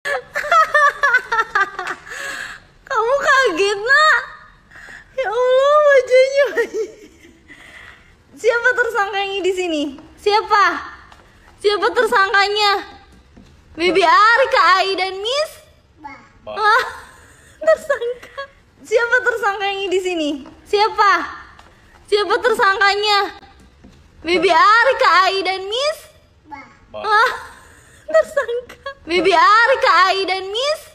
Kamu kaget nak? Ya Allah wajahnya. Siapa tersangkanya di sini? Siapa? Siapa tersangkanya? Bibi Kak Ai dan Miss? Wah, tersangka. Siapa tersangkanya di sini? Siapa? Siapa tersangkanya? Bibi Kak Ai dan Miss? Bibi Arika, Ai dan Miss